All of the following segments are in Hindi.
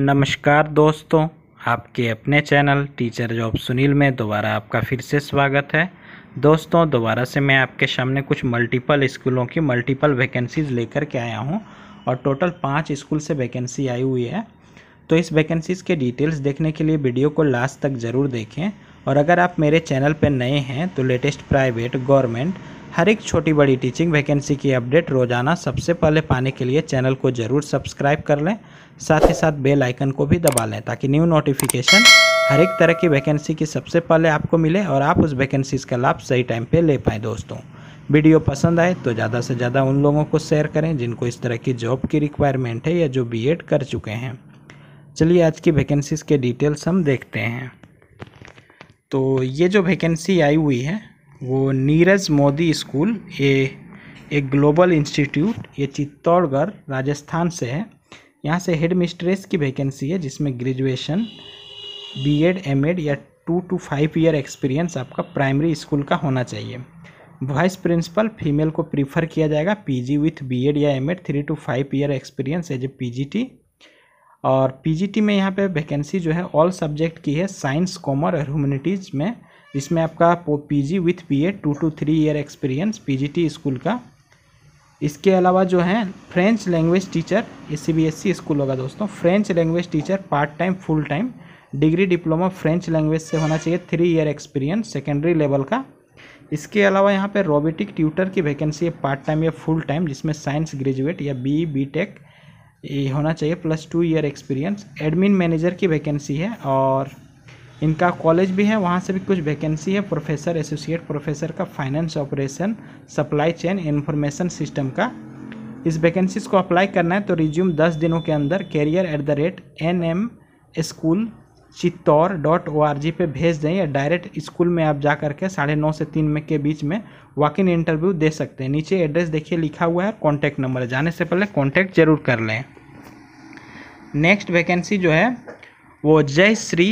नमस्कार दोस्तों आपके अपने चैनल टीचर जॉब सुनील में दोबारा आपका फिर से स्वागत है दोस्तों दोबारा से मैं आपके सामने कुछ मल्टीपल स्कूलों की मल्टीपल वैकेंसीज़ लेकर के आया हूं और टोटल पाँच स्कूल से वैकेंसी आई हुई है तो इस वैकेंसीज़ के डिटेल्स देखने के लिए वीडियो को लास्ट तक ज़रूर देखें और अगर आप मेरे चैनल पर नए हैं तो लेटेस्ट प्राइवेट गवर्नमेंट हर एक छोटी बड़ी टीचिंग वैकेंसी की अपडेट रोजाना सबसे पहले पाने के लिए चैनल को ज़रूर सब्सक्राइब कर लें साथ ही साथ बेल आइकन को भी दबा लें ताकि न्यू नोटिफिकेशन हर एक तरह की वैकेंसी की सबसे पहले आपको मिले और आप उस वैकेंसीज़ का लाभ सही टाइम पे ले पाएँ दोस्तों वीडियो पसंद आए तो ज़्यादा से ज़्यादा उन लोगों को शेयर करें जिनको इस तरह की जॉब की रिक्वायरमेंट है या जो बी कर चुके हैं चलिए आज की वैकेंसीज़ के डिटेल्स हम देखते हैं तो ये जो वैकेंसी आई हुई है वो नीरज मोदी स्कूल ये एक ग्लोबल इंस्टीट्यूट ये चित्तौड़गढ़ राजस्थान से है यहाँ से हेड मिस्ट्रेस की वैकेंसी है जिसमें ग्रेजुएशन बीएड एमएड या two to five year experience आपका प्राइमरी स्कूल का होना चाहिए वाइस प्रिंसिपल फीमेल को प्रीफर किया जाएगा पीजी विथ बीएड या MEd three to five year experience age A P और पी में यहाँ पर वैकेंसी जो है ऑल सब्जेक्ट की है साइंस कॉमर्स और ह्यूमनिटीज़ में इसमें आपका P G with P A two to three year experience P school का इसके अलावा जो है फ्रेंच लैंग्वेज टीचर ये सी स्कूल होगा दोस्तों French language teacher part time full time degree diploma French language से होना चाहिए three year experience secondary level का इसके अलावा यहाँ पे रोबोटिक ट्यूटर की वैकेंसी है पार्ट टाइम या फुल टाइम जिसमें साइंस ग्रेजुएट या बी बी टेक होना चाहिए plus two year experience admin manager की वैकेंसी है और इनका कॉलेज भी है वहाँ से भी कुछ वैकेंसी है प्रोफेसर एसोसिएट प्रोफेसर का finance operation supply chain information system का इस वैकेंसीज को अप्लाई करना है तो रिज्यूम दस दिनों के अंदर career at the rate N M school Chittor dot O R G पर भेज दें या डायरेक्ट स्कूल में आप जा करके साढ़े नौ से तीन में के बीच में वॉक इन इंटरव्यू दे सकते हैं नीचे एड्रेस देखिए लिखा हुआ है कॉन्टैक्ट नंबर जाने से पहले कॉन्टैक्ट जरूर कर लें नेक्स्ट वैकेंसी जो है वो Jai Shri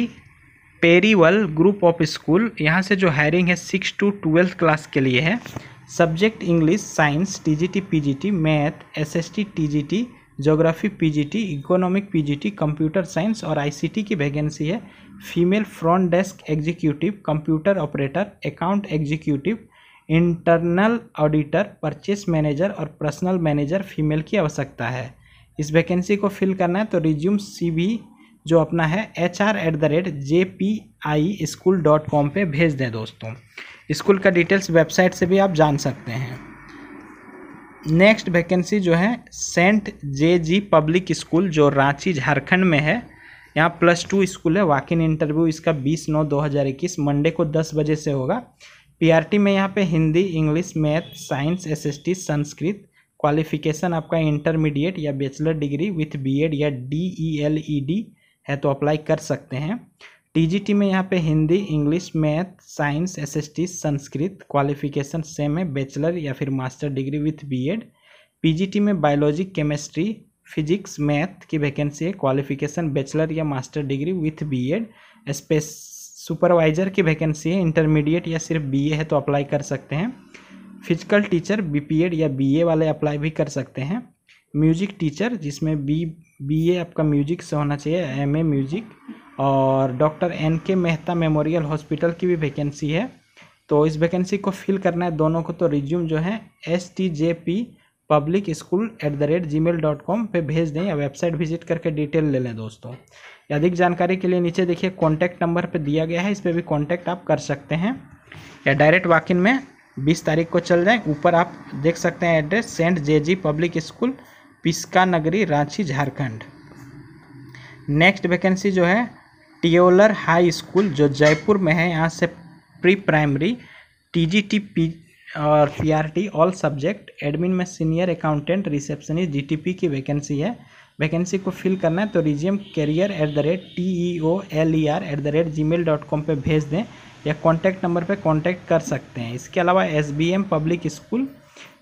Periwal group of school यहाँ से जो हायरिंग है सिक्स टू ट्वेल्थ क्लास के लिए है subject English science TGT PGT math SST TGT geography PGT economic PGT computer science और आईसीटी की वैकेंसी है female front desk executive computer operator account executive internal auditor purchase manager और पर्सनल मैनेजर फीमेल की आवश्यकता है इस वैकेंसी को फिल करना है तो रिज्यूम सी जो अपना है H R at the rate J P I school dot com पर भेज दें दोस्तों स्कूल का डिटेल्स वेबसाइट से भी आप जान सकते हैं नेक्स्ट वैकेंसी जो है saint J G public school जो रांची झारखंड में है यहाँ प्लस टू स्कूल है वाक इन इंटरव्यू इसका बीस नौ दो हज़ार इक्कीस मंडे को दस बजे से होगा पीआरटी में यहाँ पे Hindi English math science SST Sanskrit qualification आपका इंटरमीडिएट या बैचलर डिग्री विथ बीएड या D E L E D है तो अप्लाई कर सकते हैं टीजीटी में यहाँ पे Hindi English math science SST Sanskrit qualification same है बैचलर या फिर master degree with BEd PGT में बायोलॉजी केमिस्ट्री फिजिक्स मैथ की वैकेंसी है क्वालिफिकेशन बैचलर या master degree with BEd space supervisor की वैकेंसी है इंटरमीडिएट या सिर्फ बीए है तो अप्लाई कर सकते हैं फिजिकल टीचर बीपीएड या बीए वाले अप्लाई भी कर सकते हैं म्यूजिक टीचर जिसमें बी बीए आपका म्यूजिक से होना चाहिए एमए म्यूजिक और doctor N K Mehta memorial hospital की भी वैकेंसी है तो इस वैकेंसी को फिल करना है दोनों को तो रिज्यूम जो है S T J P public school at the rate Gmail dot com पर भेज दें या वेबसाइट विजिट करके डिटेल ले लें दोस्तों अधिक जानकारी के लिए नीचे देखिए कॉन्टैक्ट नंबर पर दिया गया है इस पर भी कॉन्टैक्ट आप कर सकते हैं या डायरेक्ट वाकिन में बीस तारीख को चल जाएँ ऊपर आप देख सकते हैं address saint J G public school Piska Nagri Ranchi Jharkhand next vacancy जो है टियोलर हाई स्कूल जो जयपुर में है यहाँ से प्री प्राइमरी टीजीटी पी और पीआरटी ऑल सब्जेक्ट एडमिन में सीनियर अकाउंटेंट रिसेप्शनिस्ट जीटीपी की वैकेंसी है वैकेंसी को फिल करना है तो resume career at the rate T E O L E R at the rate Gmail dot com पर भेज दें या कॉन्टैक्ट नंबर पर कॉन्टैक्ट कर सकते हैं इसके अलावा S B M public school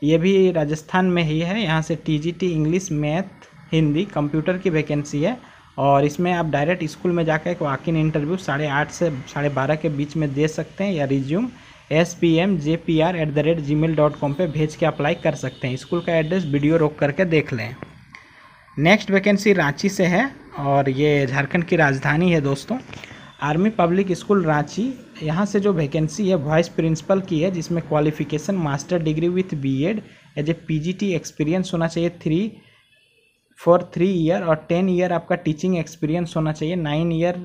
ये भी राजस्थान में ही है यहाँ से TGT English math Hindi computer की वैकेंसी है और इसमें आप डायरेक्ट स्कूल में जाकर एक वाकिन इंटरव्यू साढ़े आठ से साढ़े बारह के बीच में दे सकते हैं या resume S P M J P R at the rate Gmail dot com पर भेज के अप्लाई कर सकते हैं स्कूल का एड्रेस वीडियो रोक करके देख लें नेक्स्ट वैकेंसी रांची से है और ये झारखंड की राजधानी है दोस्तों आर्मी पब्लिक स्कूल रांची यहाँ से जो वैकेंसी है वाइस प्रिंसिपल की है जिसमें qualification master degree with BEd age A P experience होना चाहिए थ्री फॉर थ्री ईयर और टेन ईयर आपका टीचिंग एक्सपीरियंस होना चाहिए नाइन ईयर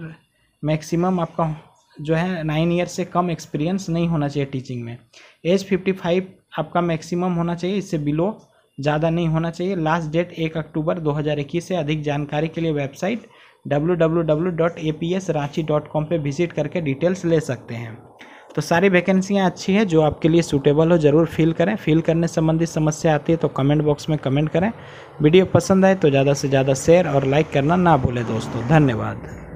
मैक्सिमम आपका जो है नाइन ईयर से कम एक्सपीरियंस नहीं होना चाहिए टीचिंग में एज फिफ्टी फाइव आपका मैक्सिमम होना चाहिए इससे बिलो ज़्यादा नहीं होना चाहिए लास्ट डेट एक अक्टूबर दो हज़ार इक्कीस से अधिक जानकारी के लिए वेबसाइट www.apsrachi.com पे विजिट करके डिटेल्स ले सकते हैं तो सारी वैकेंसियाँ अच्छी हैं जो आपके लिए सूटेबल हो ज़रूर फिल करें फिल करने संबंधी समस्या आती है तो कमेंट बॉक्स में कमेंट करें वीडियो पसंद आए तो ज़्यादा से ज़्यादा शेयर और लाइक करना ना भूलें दोस्तों धन्यवाद